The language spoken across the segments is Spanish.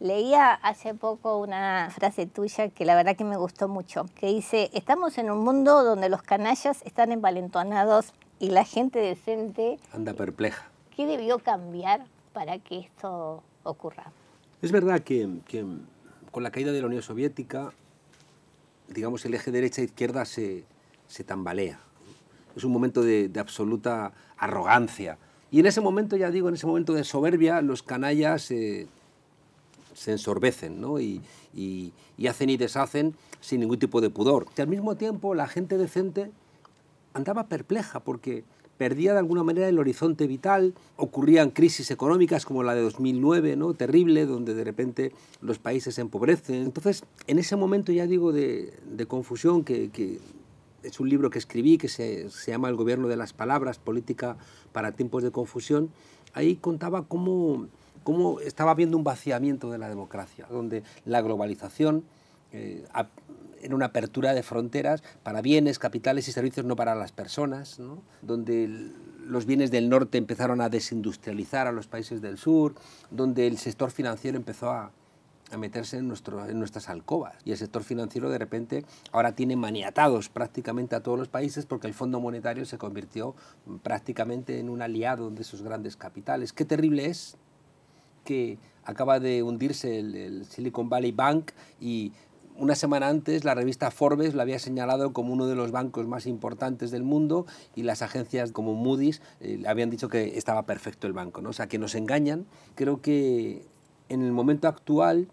Leía hace poco una frase tuya que la verdad que me gustó mucho, que dice, estamos en un mundo donde los canallas están envalentonados y la gente decente... Anda perpleja. ¿Qué debió cambiar para que esto ocurra? Es verdad que, con la caída de la Unión Soviética, digamos, el eje derecha-izquierda e se, se tambalea. Es un momento de, absoluta arrogancia. Y en ese momento, ya digo, en ese momento de soberbia, los canallas eh, se ensorbecen ¿no? y, hacen y deshacen sin ningún tipo de pudor. Y al mismo tiempo, la gente decente andaba perpleja porque perdía de alguna manera el horizonte vital, ocurrían crisis económicas como la de 2009, ¿no? terrible, donde de repente los países se empobrecen. Entonces, en ese momento ya digo de, confusión, que, es un libro que escribí que se, se, llama El gobierno de las palabras, política para tiempos de confusión, ahí contaba cómo cómo estaba habiendo un vaciamiento de la democracia, donde la globalización era eh, una apertura de fronteras para bienes, capitales y servicios, no para las personas, donde los bienes del norte empezaron a desindustrializar a los países del sur, donde el sector financiero empezó a, meterse en, en nuestras alcobas. Y el sector financiero de repente ahora tiene maniatados prácticamente a todos los países porque el Fondo Monetario se convirtió prácticamente en un aliado de esos grandes capitales. Qué terrible es que acaba de hundirse el, Silicon Valley Bank y una semana antes la revista Forbes lo había señalado como uno de los bancos más importantes del mundo y las agencias como Moody's le eh, habían dicho que estaba perfecto el banco. ¿no? O sea, que nos engañan. Creo que en el momento actual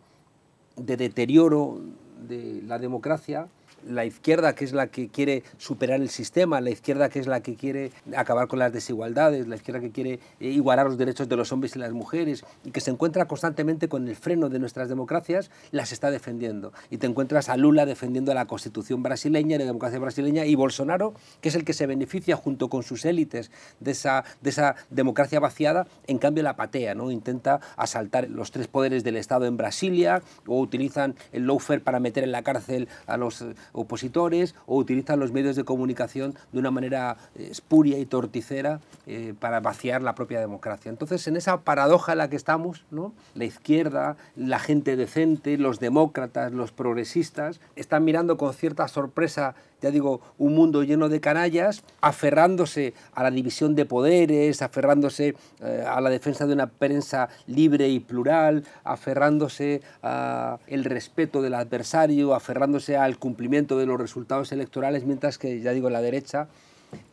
de deterioro de la democracia, la izquierda que es la que quiere superar el sistema, la izquierda que es la que quiere acabar con las desigualdades, la izquierda que quiere eh, igualar los derechos de los hombres y las mujeres y que se encuentra constantemente con el freno de nuestras democracias, las está defendiendo. Y te encuentras a Lula defendiendo la constitución brasileña la democracia brasileña y Bolsonaro, que es el que se beneficia junto con sus élites de esa, de esa democracia vaciada, en cambio la patea, ¿no? intenta asaltar los tres poderes del Estado en Brasilia o utilizan el lawfare para meter en la cárcel a los opositores o utilizan los medios de comunicación de una manera espuria y torticera eh, para vaciar la propia democracia. Entonces, en esa paradoja en la que estamos, ¿no? la izquierda, la gente decente, los demócratas, los progresistas, están mirando con cierta sorpresa ya digo, un mundo lleno de canallas, aferrándose a la división de poderes, aferrándose eh, a la defensa de una prensa libre y plural, aferrándose al respeto del adversario, aferrándose al cumplimiento de los resultados electorales, mientras que, ya digo, la derecha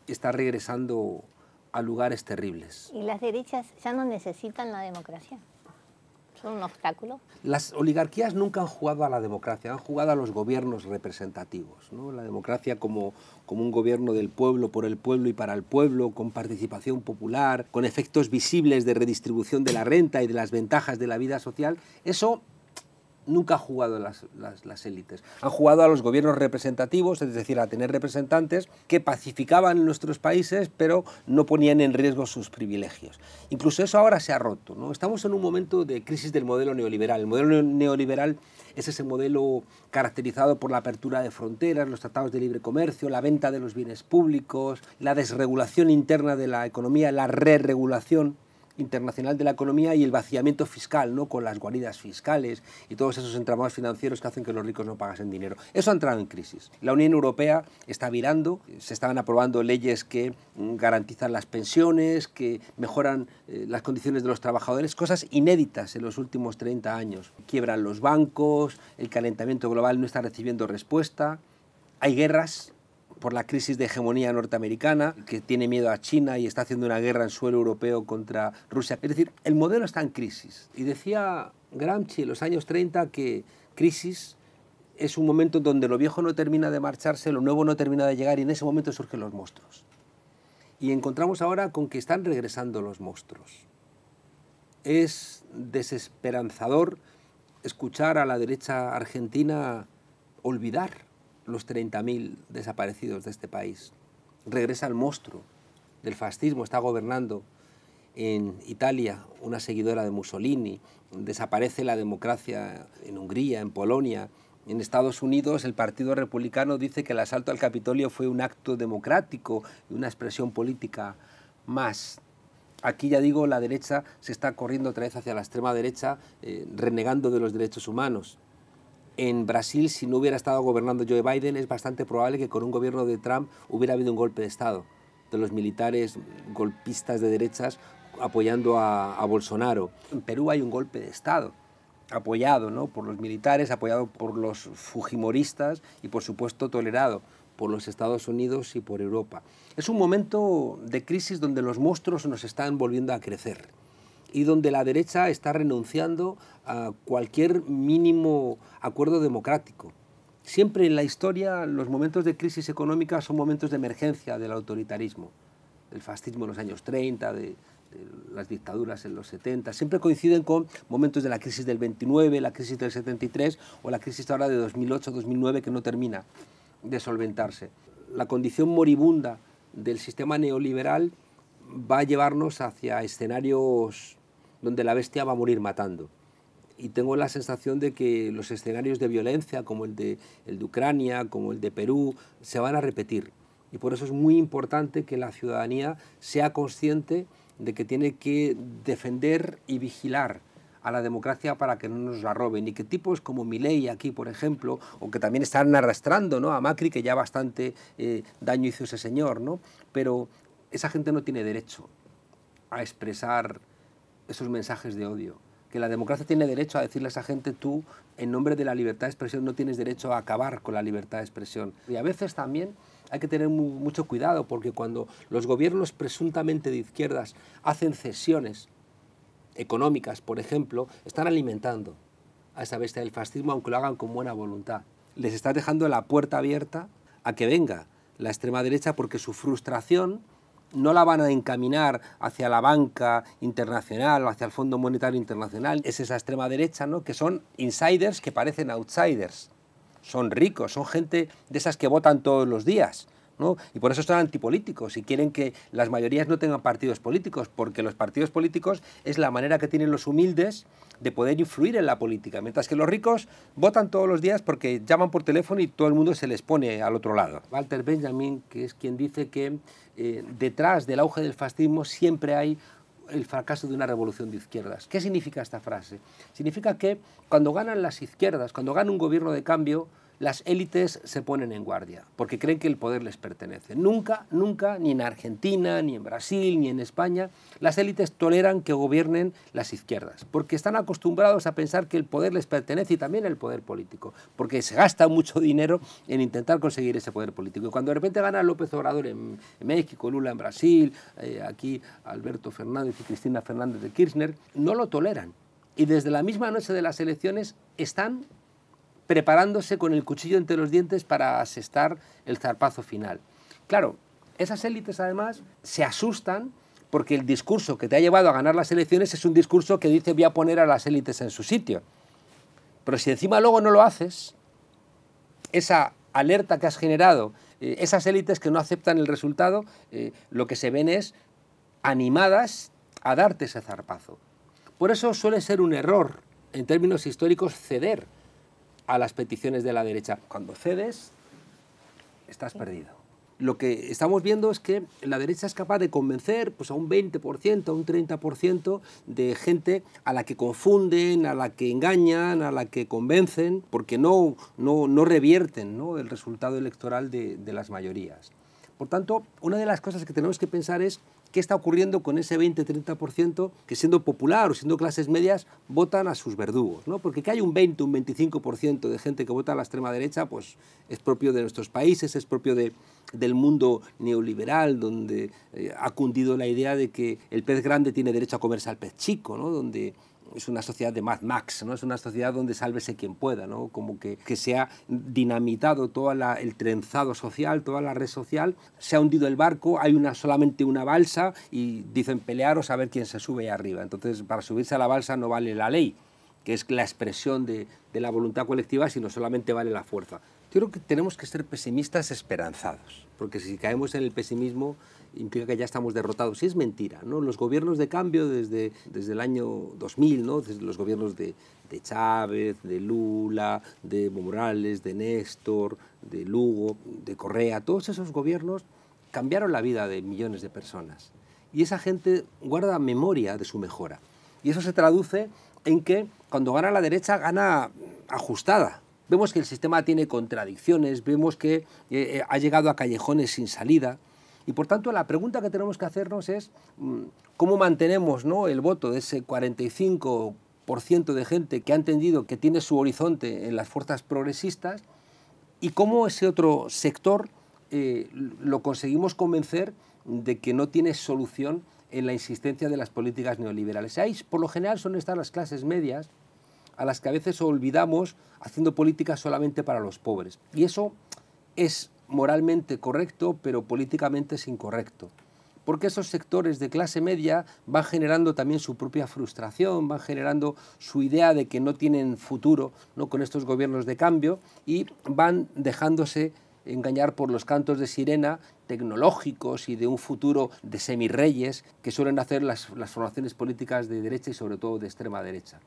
está regresando a lugares terribles. Y las derechas ya no necesitan la democracia un obstáculo. Las oligarquías nunca han jugado a la democracia, han jugado a los gobiernos representativos. ¿no? La democracia como, como un gobierno del pueblo, por el pueblo y para el pueblo, con participación popular, con efectos visibles de redistribución de la renta y de las ventajas de la vida social. Eso nunca ha jugado las, las, élites. Han jugado a los gobiernos representativos, es decir, a tener representantes que pacificaban nuestros países, pero no ponían en riesgo sus privilegios. Incluso eso ahora se ha roto. Estamos en un momento de crisis del modelo neoliberal. El modelo neoliberal es ese modelo caracterizado por la apertura de fronteras, los tratados de libre comercio, la venta de los bienes públicos, la desregulación interna de la economía, la re-regulación internacional de la economía y el vaciamiento fiscal, ¿no? con las guaridas fiscales y todos esos entramados financieros que hacen que los ricos no pagasen dinero. Eso ha entrado en crisis. La Unión Europea está virando, se estaban aprobando leyes que mm, garantizan las pensiones, que mejoran eh, las condiciones de los trabajadores, cosas inéditas en los últimos 30 años. Quiebran los bancos, el calentamiento global no está recibiendo respuesta, hay guerras, por la crisis de hegemonía norteamericana, que tiene miedo a China y está haciendo una guerra en suelo europeo contra Rusia. Es decir, el modelo está en crisis. Y decía Gramsci en los años 30 que crisis es un momento donde lo viejo no termina de marcharse, lo nuevo no termina de llegar y en ese momento surgen los monstruos. Y encontramos ahora con que están regresando los monstruos. Es desesperanzador escuchar a la derecha argentina olvidar los 30.000 desaparecidos de este país. Regresa el monstruo del fascismo, está gobernando en Italia una seguidora de Mussolini, desaparece la democracia en Hungría, en Polonia, en Estados Unidos el Partido Republicano dice que el asalto al Capitolio fue un acto democrático y una expresión política más. Aquí ya digo, la derecha se está corriendo otra vez hacia la extrema derecha, eh, renegando de los derechos humanos en Brasil, si no hubiera estado gobernando Joe Biden, es bastante probable que con un gobierno de Trump hubiera habido un golpe de Estado de los militares golpistas de derechas apoyando a, Bolsonaro. En Perú hay un golpe de Estado apoyado ¿no? por los militares, apoyado por los fujimoristas y por supuesto tolerado por los Estados Unidos y por Europa. Es un momento de crisis donde los monstruos nos están volviendo a crecer y donde la derecha está renunciando a cualquier mínimo acuerdo democrático. Siempre en la historia los momentos de crisis económica son momentos de emergencia del autoritarismo, del fascismo en los años 30, de, las dictaduras en los 70, siempre coinciden con momentos de la crisis del 29, la crisis del 73 o la crisis ahora de 2008-2009 que no termina de solventarse. La condición moribunda del sistema neoliberal va a llevarnos hacia escenarios donde la bestia va a morir matando. Y tengo la sensación de que los escenarios de violencia, como el de, de Ucrania, como el de Perú, se van a repetir. Y por eso es muy importante que la ciudadanía sea consciente de que tiene que defender y vigilar a la democracia para que no nos la roben. Y que tipos como Milei aquí, por ejemplo, o que también están arrastrando ¿no? a Macri, que ya bastante eh, daño hizo ese señor, ¿no? pero esa gente no tiene derecho a expresar esos mensajes de odio. Que la democracia tiene derecho a decirle a esa gente, tú, en nombre de la libertad de expresión, no tienes derecho a acabar con la libertad de expresión. Y a veces también hay que tener mucho cuidado, porque cuando los gobiernos presuntamente de izquierdas hacen cesiones económicas, por ejemplo, están alimentando a esa bestia del fascismo, aunque lo hagan con buena voluntad. Les está dejando la puerta abierta a que venga la extrema derecha porque su frustración no la van a encaminar hacia la banca internacional, hacia el Fondo Monetario Internacional, es esa extrema derecha, ¿no? que son insiders que parecen outsiders. Son ricos, son gente de esas que votan todos los días. Y por eso son antipolíticos y quieren que las mayorías no tengan partidos políticos, porque los partidos políticos es la manera que tienen los humildes de poder influir en la política, mientras que los ricos votan todos los días porque llaman por teléfono y todo el mundo se les pone al otro lado. Walter Benjamin, que es quien dice que eh, detrás del auge del fascismo siempre hay el fracaso de una revolución de izquierdas. ¿Qué significa esta frase? Significa que cuando ganan las izquierdas, cuando gana un gobierno de cambio, las élites se ponen en guardia, porque creen que el poder les pertenece. Nunca, nunca, ni en Argentina, ni en Brasil, ni en España, las élites toleran que gobiernen las izquierdas, porque están acostumbrados a pensar que el poder les pertenece y también el poder político, porque se gasta mucho dinero en intentar conseguir ese poder político. Y cuando de repente gana López Obrador en, México, Lula en Brasil, eh, aquí Alberto Fernández y Cristina Fernández de Kirchner, no lo toleran. Y desde la misma noche de las elecciones están preparándose con el cuchillo entre los dientes para asestar el zarpazo final. Claro, esas élites además se asustan porque el discurso que te ha llevado a ganar las elecciones es un discurso que dice voy a poner a las élites en su sitio. Pero si encima luego no lo haces, esa alerta que has generado, eh, esas élites que no aceptan el resultado, eh, lo que se ven es animadas a darte ese zarpazo. Por eso suele ser un error, en términos históricos, ceder a las peticiones de la derecha. Cuando cedes, estás perdido. Lo que estamos viendo es que la derecha es capaz de convencer pues, a un 20%, a un 30% de gente a la que confunden, a la que engañan, a la que convencen, porque no, no, revierten el resultado electoral de, de las mayorías. Por tanto, una de las cosas que tenemos que pensar es qué está ocurriendo con ese 20-30% que siendo popular o siendo clases medias votan a sus verdugos. ¿no? Porque que hay un 20, un 25% de gente que vota a la extrema derecha, pues es propio de nuestros países, es propio de, del mundo neoliberal, donde eh, ha cundido la idea de que el pez grande tiene derecho a comerse al pez chico, ¿no? es una sociedad de Mad Max, ¿no? es una sociedad donde sálvese quien pueda, ¿no? como que, se ha dinamitado todo el trenzado social, toda la red social, se ha hundido el barco, hay una, solamente una balsa y dicen pelear o saber quién se sube arriba. Entonces, para subirse a la balsa no vale la ley, que es la expresión de, de la voluntad colectiva, sino solamente vale la fuerza. Yo creo que tenemos que ser pesimistas esperanzados, porque si caemos en el pesimismo implica que ya estamos derrotados. Y es mentira. ¿no? Los gobiernos de cambio desde, desde el año 2000, ¿no? desde los gobiernos de, de Chávez, de Lula, de Morales, de Néstor, de Lugo, de Correa, todos esos gobiernos cambiaron la vida de millones de personas. Y esa gente guarda memoria de su mejora. Y eso se traduce en que cuando gana la derecha, gana ajustada. Vemos que el sistema tiene contradicciones, vemos que eh, eh, ha llegado a callejones sin salida. Y por tanto, la pregunta que tenemos que hacernos es mm, cómo mantenemos ¿no? el voto de ese 45% de gente que ha entendido que tiene su horizonte en las fuerzas progresistas y cómo ese otro sector eh, lo conseguimos convencer de que no tiene solución en la insistencia de las políticas neoliberales. por lo general, son estas las clases medias a las que a veces olvidamos haciendo políticas solamente para los pobres. Y eso es moralmente correcto, pero políticamente es incorrecto. Porque esos sectores de clase media van generando también su propia frustración, van generando su idea de que no tienen futuro con estos gobiernos de cambio y van dejándose engañar por los cantos de sirena tecnológicos y de un futuro de semireyes que suelen hacer las formaciones políticas de derecha y sobre todo de extrema derecha.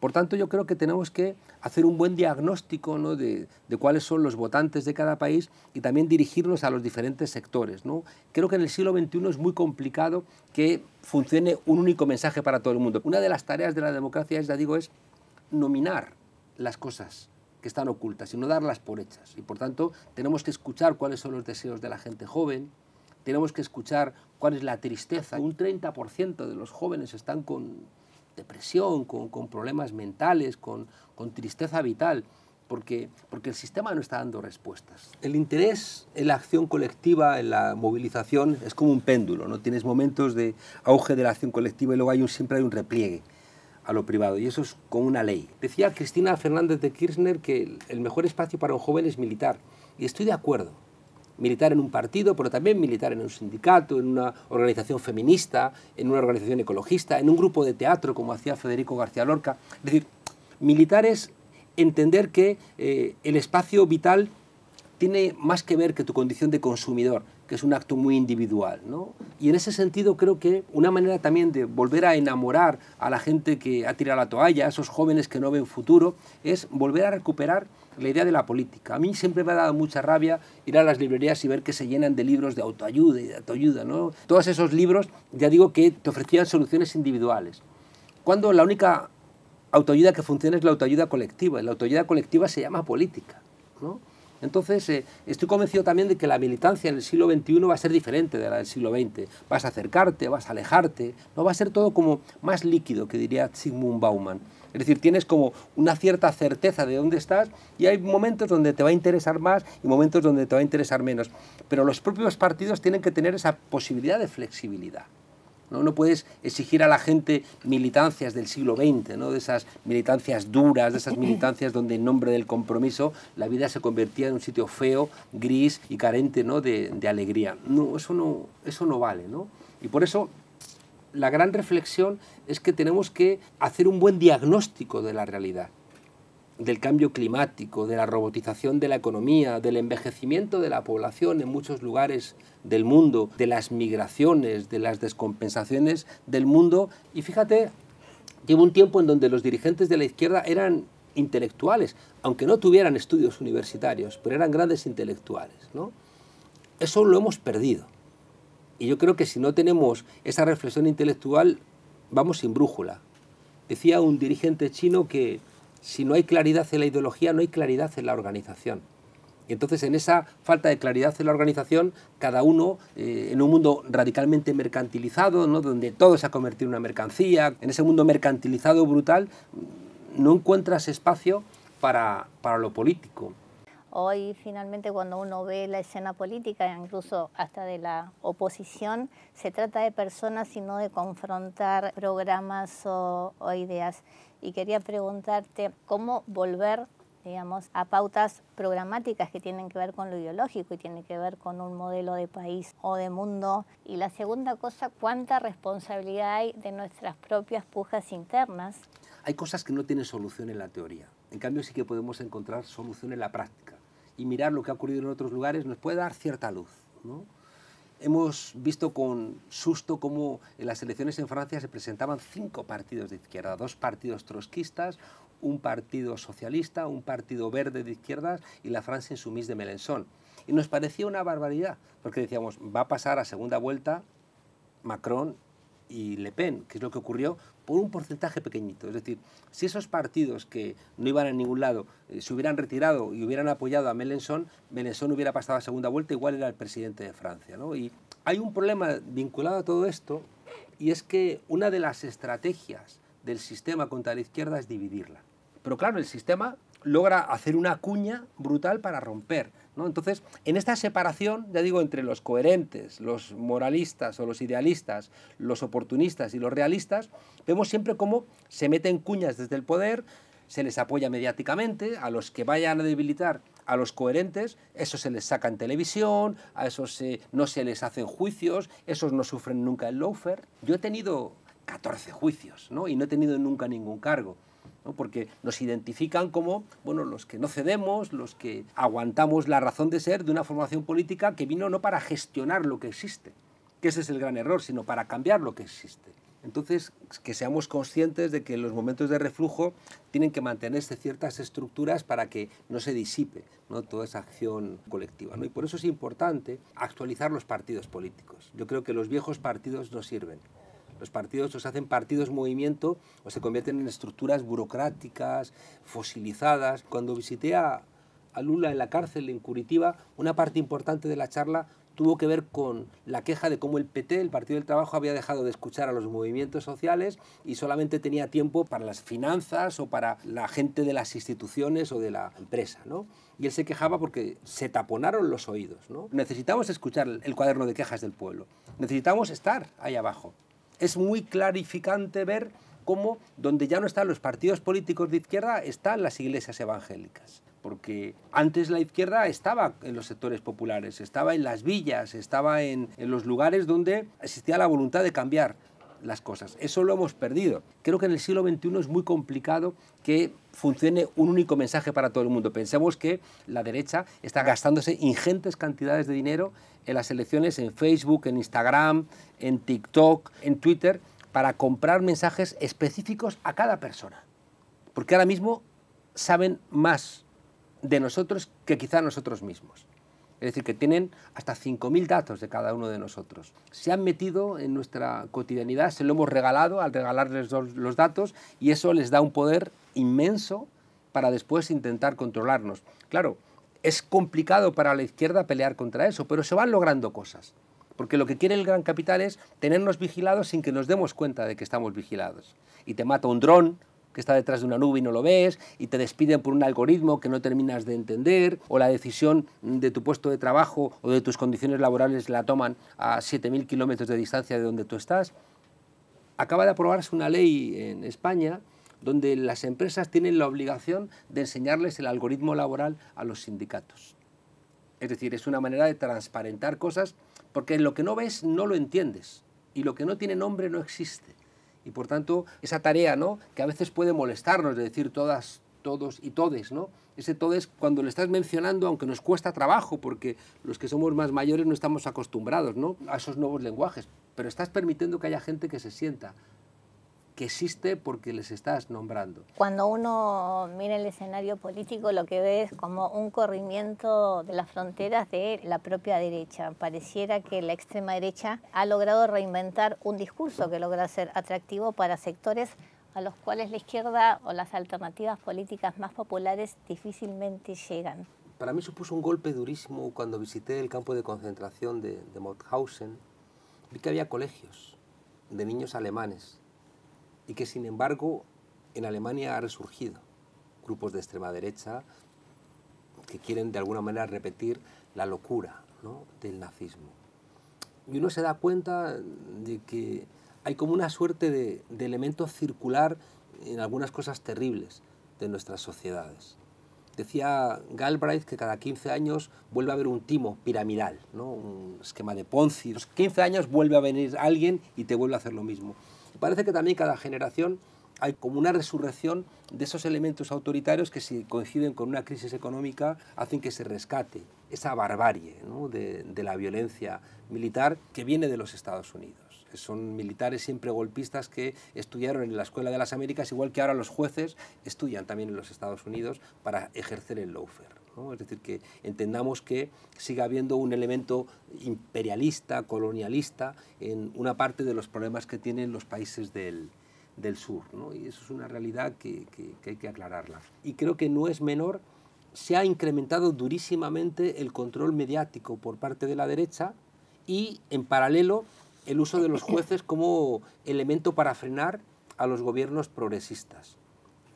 Por tanto, yo creo que tenemos que hacer un buen diagnóstico de, cuáles son los votantes de cada país y también dirigirnos a los diferentes sectores. ¿no? Creo que en el siglo XXI es muy complicado que funcione un único mensaje para todo el mundo. Una de las tareas de la democracia, ya digo, es nominar las cosas que están ocultas y no darlas por hechas. Y por tanto, tenemos que escuchar cuáles son los deseos de la gente joven, tenemos que escuchar cuál es la tristeza. Un 30% de los jóvenes están con depresión, con, con problemas mentales, con, tristeza vital, porque, porque el sistema no está dando respuestas. El interés en la acción colectiva, en la movilización, es como un péndulo, ¿no? Tienes momentos de auge de la acción colectiva y luego hay un, siempre hay un repliegue a lo privado, y eso es como una ley. Decía Cristina Fernández de Kirchner que el mejor espacio para un joven es militar, y estoy de acuerdo militar en un partido, pero también militar en un sindicato, en una organización feminista, en una organización ecologista, en un grupo de teatro como hacía Federico García Lorca. Es decir, es entender que eh, el espacio vital tiene más que ver que tu condición de consumidor, que es un acto muy individual. ¿no? Y en ese sentido creo que una manera también de volver a enamorar a la gente que ha tirado la toalla, a esos jóvenes que no ven futuro, es volver a recuperar la idea de la política. A mí siempre me ha dado mucha rabia ir a las librerías y ver que se llenan de libros de autoayuda y de autoayuda. ¿no? Todos esos libros, ya digo, que te ofrecían soluciones individuales. Cuando la única autoayuda que funciona es la autoayuda colectiva, y la autoayuda colectiva se llama política. ¿no? Entonces, eh, estoy convencido también de que la militancia en el siglo XXI va a ser diferente de la del siglo XX. Vas a acercarte, vas a alejarte, no va a ser todo como más líquido, que diría Sigmund Bauman. Es decir, tienes como una cierta certeza de dónde estás y hay momentos donde te va a interesar más y momentos donde te va a interesar menos. Pero los propios partidos tienen que tener esa posibilidad de flexibilidad. ¿no? puedes exigir a la gente militancias del siglo XX, ¿no? de esas militancias duras, de esas militancias donde en nombre del compromiso la vida se convertía en un sitio feo, gris y carente de, de alegría. No, eso no, eso no vale. ¿no? Y por eso la gran reflexión es que tenemos que hacer un buen diagnóstico de la realidad del cambio climático, de la robotización de la economía, del envejecimiento de la población en muchos lugares del mundo, de las migraciones, de las descompensaciones del mundo. Y fíjate, llevo un tiempo en donde los dirigentes de la izquierda eran intelectuales, aunque no tuvieran estudios universitarios, pero eran grandes intelectuales. Eso lo hemos perdido. Y yo creo que si no tenemos esa reflexión intelectual, vamos sin brújula. Decía un dirigente chino que si no hay claridad en la ideología, no hay claridad en la organización. Y entonces en esa falta de claridad en la organización, cada uno, eh, en un mundo radicalmente mercantilizado, donde todo se ha convertido en una mercancía, en ese mundo mercantilizado brutal, no encuentras espacio para, lo político. Hoy finalmente cuando uno ve la escena política, incluso hasta de la oposición, se trata de personas y no de confrontar programas o ideas y quería preguntarte cómo volver digamos, a pautas programáticas que tienen que ver con lo ideológico y tienen que ver con un modelo de país o de mundo. Y la segunda cosa, ¿cuánta responsabilidad hay de nuestras propias pujas internas? Hay cosas que no tienen solución en la teoría. En cambio, sí que podemos encontrar solución en la práctica. Y mirar lo que ha ocurrido en otros lugares nos puede dar cierta luz. ¿no? Hemos visto con susto cómo en las elecciones en Francia se presentaban cinco partidos de izquierda, dos partidos trotskistas, un partido socialista, un partido verde de izquierdas y la France Insoumise de Mélenchon. Y nos parecía una barbaridad, porque decíamos, va a pasar a segunda vuelta Macron y Le Pen, que es lo que ocurrió por un porcentaje pequeñito. Es decir, si esos partidos que no iban a ningún lado eh, se hubieran retirado y hubieran apoyado a Mélenchon, Mélenchon hubiera pasado a segunda vuelta, igual era el presidente de Francia. Y hay un problema vinculado a todo esto, y es que una de las estrategias del sistema contra la izquierda es dividirla. Pero claro, el sistema logra hacer una cuña brutal para romper entonces, en esta separación, ya digo, entre los coherentes, los moralistas o los idealistas, los oportunistas y los realistas, vemos siempre cómo se meten cuñas desde el poder, se les apoya mediáticamente, a los que vayan a debilitar a los coherentes, esos se les saca en televisión, a esos eh, no se les hacen juicios, esos no sufren nunca el lawfare. Yo he tenido 14 juicios, Y no he tenido nunca ningún cargo porque nos identifican como bueno, los que no cedemos, los que aguantamos la razón de ser de una formación política que vino no para gestionar lo que existe, que ese es el gran error, sino para cambiar lo que existe. Entonces, que seamos conscientes de que en los momentos de reflujo tienen que mantenerse ciertas estructuras para que no se disipe toda esa acción colectiva. Y por eso es importante actualizar los partidos políticos. Yo creo que los viejos partidos no sirven. Los partidos o se hacen partidos movimiento o se convierten en estructuras burocráticas, fosilizadas. Cuando visité a, Lula en la cárcel en Curitiba, una parte importante de la charla tuvo que ver con la queja de cómo el PT, el Partido del Trabajo, había dejado de escuchar a los movimientos sociales y solamente tenía tiempo para las finanzas o para la gente de las instituciones o de la empresa. ¿no? Y él se quejaba porque se taponaron los oídos. Necesitamos escuchar el cuaderno de quejas del pueblo. Necesitamos estar ahí abajo es muy clarificante ver cómo donde ya no están los partidos políticos de izquierda están las iglesias evangélicas. Porque antes la izquierda estaba en los sectores populares, estaba en las villas, estaba en, los lugares donde existía la voluntad de cambiar las cosas. Eso lo hemos perdido. Creo que en el siglo XXI es muy complicado que funcione un único mensaje para todo el mundo. Pensemos que la derecha está gastándose ingentes cantidades de dinero en las elecciones, en Facebook, en Instagram, en TikTok, en Twitter, para comprar mensajes específicos a cada persona. Porque ahora mismo saben más de nosotros que quizá nosotros mismos. Es decir, que tienen hasta 5.000 datos de cada uno de nosotros. Se han metido en nuestra cotidianidad, se lo hemos regalado al regalarles los datos y eso les da un poder inmenso para después intentar controlarnos. Claro, es complicado para la izquierda pelear contra eso, pero se van logrando cosas. Porque lo que quiere el gran capital es tenernos vigilados sin que nos demos cuenta de que estamos vigilados. Y te mata un dron, que está detrás de una nube y no lo ves, y te despiden por un algoritmo que no terminas de entender, o la decisión de tu puesto de trabajo o de tus condiciones laborales la toman a 7.000 kilómetros de distancia de donde tú estás. Acaba de aprobarse una ley en España donde las empresas tienen la obligación de enseñarles el algoritmo laboral a los sindicatos. Es decir, es una manera de transparentar cosas porque lo que no ves no lo entiendes y lo que no tiene nombre no existe. Y por tanto, esa tarea ¿no? que a veces puede molestarnos, de decir todas, todos y todes, ¿no? Ese todes cuando lo estás mencionando, aunque nos cuesta trabajo, porque los que somos más mayores no estamos acostumbrados a esos nuevos lenguajes, pero estás permitiendo que haya gente que se sienta que existe porque les estás nombrando. Cuando uno mira el escenario político, lo que ve es como un corrimiento de las fronteras de la propia derecha. Pareciera que la extrema derecha ha logrado reinventar un discurso que logra ser atractivo para sectores a los cuales la izquierda o las alternativas políticas más populares difícilmente llegan. Para mí supuso un golpe durísimo cuando visité el campo de concentración de, de Mauthausen. Vi que había colegios de niños alemanes y que sin embargo en Alemania ha resurgido. Grupos de extrema derecha que quieren de alguna manera repetir la locura del nazismo. Y uno se da cuenta de que hay como una suerte de, elemento circular en algunas cosas terribles de nuestras sociedades. Decía Galbraith que cada 15 años vuelve a haber un timo piramidal, ¿no? un esquema de Ponzi. Los 15 años vuelve a venir alguien y te vuelve a hacer lo mismo. Parece que también cada generación hay como una resurrección de esos elementos autoritarios que si coinciden con una crisis económica hacen que se rescate esa barbarie de, de la violencia militar que viene de los Estados Unidos son militares siempre golpistas que estudiaron en la Escuela de las Américas, igual que ahora los jueces estudian también en los Estados Unidos para ejercer el lawfare. Es decir, que entendamos que sigue habiendo un elemento imperialista, colonialista, en una parte de los problemas que tienen los países del, sur. Y eso es una realidad que hay que aclararla. Y creo que no es menor, se ha incrementado durísimamente el control mediático por parte de la derecha y, en paralelo, el uso de los jueces como elemento para frenar a los gobiernos progresistas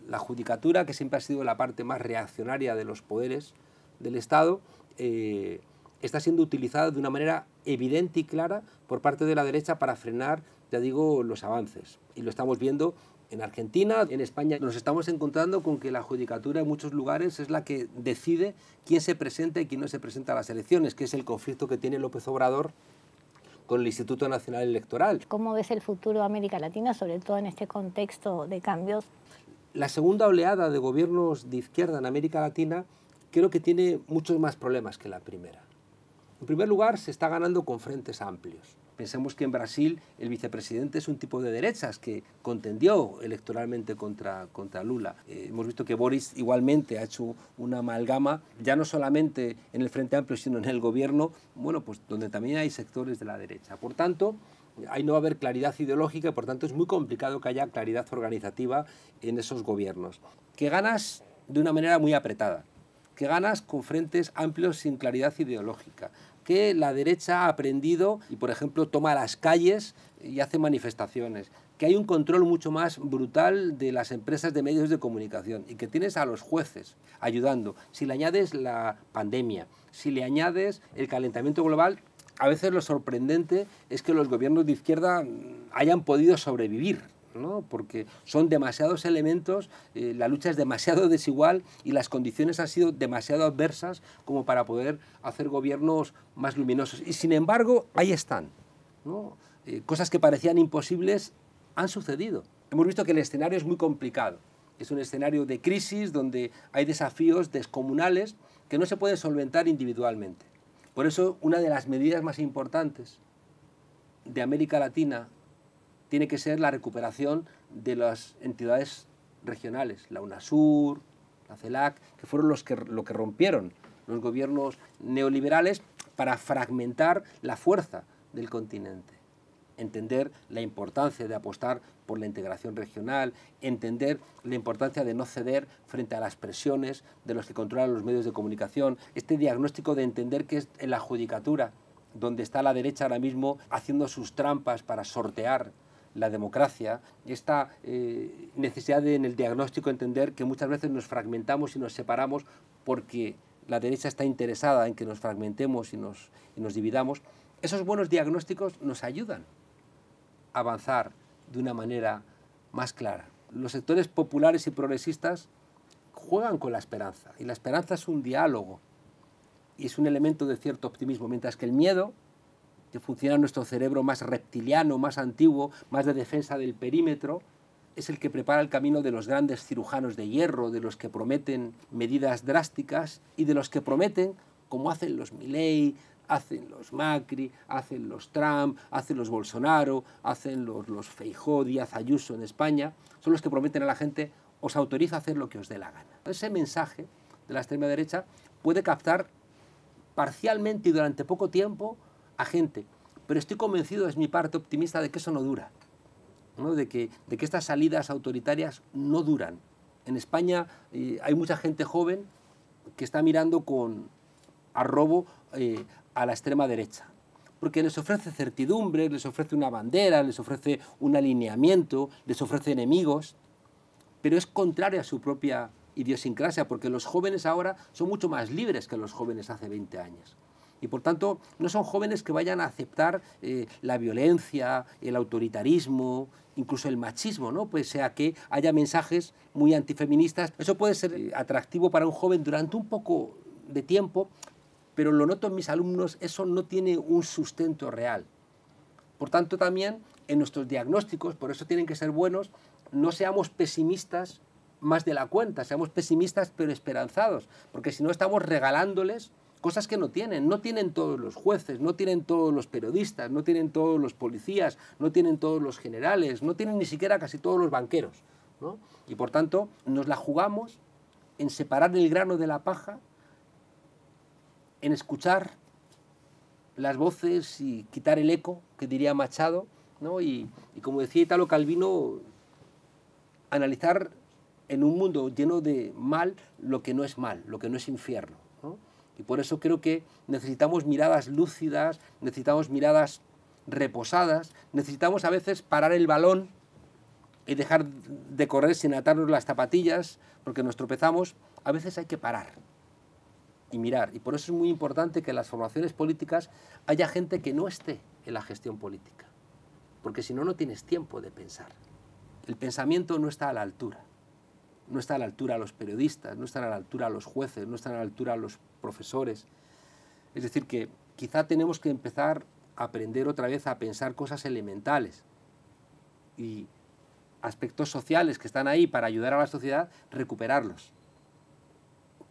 la judicatura, que siempre ha sido la parte más reaccionaria de los poderes del Estado, eh, está siendo utilizada de una manera evidente y clara por parte de la derecha para frenar, ya digo, los avances. Y lo estamos viendo en Argentina, en España. Nos estamos encontrando con que la judicatura en muchos lugares es la que decide quién se presenta y quién no se presenta a las elecciones, que es el conflicto que tiene López Obrador con el Instituto Nacional Electoral. ¿Cómo ves el futuro de América Latina, sobre todo en este contexto de cambios la segunda oleada de gobiernos de izquierda en América Latina creo que tiene muchos más problemas que la primera. En primer lugar, se está ganando con frentes amplios. Pensemos que en Brasil el vicepresidente es un tipo de derechas que contendió electoralmente contra, contra Lula. Eh, hemos visto que Boris igualmente ha hecho una amalgama, ya no solamente en el Frente Amplio, sino en el gobierno, bueno, pues donde también hay sectores de la derecha. Por tanto, ahí no va a haber claridad ideológica y por tanto es muy complicado que haya claridad organizativa en esos gobiernos. Que ganas de una manera muy apretada, que ganas con frentes amplios sin claridad ideológica, que la derecha ha aprendido y por ejemplo toma las calles y hace manifestaciones, que hay un control mucho más brutal de las empresas de medios de comunicación y que tienes a los jueces ayudando. Si le añades la pandemia, si le añades el calentamiento global, a veces lo sorprendente es que los gobiernos de izquierda hayan podido sobrevivir. porque son demasiados elementos, eh, la lucha es demasiado desigual y las condiciones han sido demasiado adversas como para poder hacer gobiernos más luminosos. Y sin embargo, ahí están. Eh, cosas que parecían imposibles han sucedido. Hemos visto que el escenario es muy complicado. Es un escenario de crisis donde hay desafíos descomunales que no se pueden solventar individualmente. Por eso una de las medidas más importantes de América Latina tiene que ser la recuperación de las entidades regionales, la UNASUR, la CELAC, que fueron los que, lo que rompieron los gobiernos neoliberales para fragmentar la fuerza del continente entender la importancia de apostar por la integración regional, entender la importancia de no ceder frente a las presiones de los que controlan los medios de comunicación, este diagnóstico de entender que es en la judicatura donde está la derecha ahora mismo haciendo sus trampas para sortear la democracia, esta eh, necesidad en el diagnóstico entender que muchas veces nos fragmentamos y nos separamos porque la derecha está interesada en que nos fragmentemos y nos, y nos dividamos, esos buenos diagnósticos nos ayudan avanzar de una manera más clara. Los sectores populares y progresistas juegan con la esperanza y la esperanza es un diálogo y es un elemento de cierto optimismo, mientras que el miedo, que funciona en nuestro cerebro más reptiliano, más antiguo, más de defensa del perímetro, es el que prepara el camino de los grandes cirujanos de hierro, de los que prometen medidas drásticas y de los que prometen, como hacen los Milley, hacen los Macri, hacen los Trump, hacen los Bolsonaro, hacen los, los Feijó, Díaz Ayuso en España, son los que prometen a la gente, os autoriza a hacer lo que os dé la gana. Ese mensaje de la extrema derecha puede captar parcialmente y durante poco tiempo a gente, pero estoy convencido, es mi parte optimista, de que eso no dura, De, que, estas salidas autoritarias no duran. En España eh, hay mucha gente joven que está mirando con arrobo eh, a la extrema derecha, porque les ofrece certidumbre, les ofrece una bandera, les ofrece un alineamiento, les ofrece enemigos, pero es contraria a su propia idiosincrasia, porque los jóvenes ahora son mucho más libres que los jóvenes hace 20 años. Y por tanto, no son jóvenes que vayan a aceptar eh, la violencia, el autoritarismo, incluso el machismo, ¿no? Pues sea que haya mensajes muy antifeministas. Eso puede ser eh, atractivo para un joven durante un poco de tiempo, pero lo noto en mis alumnos, eso no tiene un sustento real. Por tanto, también en nuestros diagnósticos, por eso tienen que ser buenos, no seamos pesimistas más de la cuenta, seamos pesimistas pero esperanzados, porque si no estamos regalándoles cosas que no tienen, no tienen todos los jueces, no tienen todos los periodistas, no tienen todos los policías, no tienen todos los generales, no tienen ni siquiera casi todos los banqueros. Y por tanto, nos la jugamos en separar el grano de la paja en escuchar las voces y quitar el eco, que diría Machado, y, como decía Italo Calvino, analizar en un mundo lleno de mal lo que no es mal, lo que no es infierno. Y por eso creo que necesitamos miradas lúcidas, necesitamos miradas reposadas, necesitamos a veces parar el balón y dejar de correr sin atarnos las zapatillas, porque nos tropezamos, a veces hay que parar y mirar. Y por eso es muy importante que en las formaciones políticas haya gente que no esté en la gestión política, porque si no, no tienes tiempo de pensar. El pensamiento no está a la altura. No está a la altura los periodistas, no están a la altura los jueces, no están a la altura los profesores. Es decir, que quizá tenemos que empezar a aprender otra vez a pensar cosas elementales y aspectos sociales que están ahí para ayudar a la sociedad, recuperarlos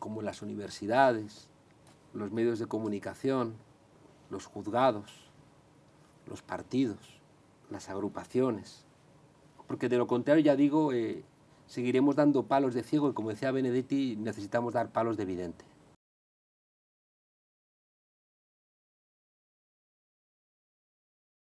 como las universidades, los medios de comunicación, los juzgados, los partidos, las agrupaciones. Porque de lo contrario, ya digo, eh, seguiremos dando palos de ciego y como decía Benedetti, necesitamos dar palos de evidente.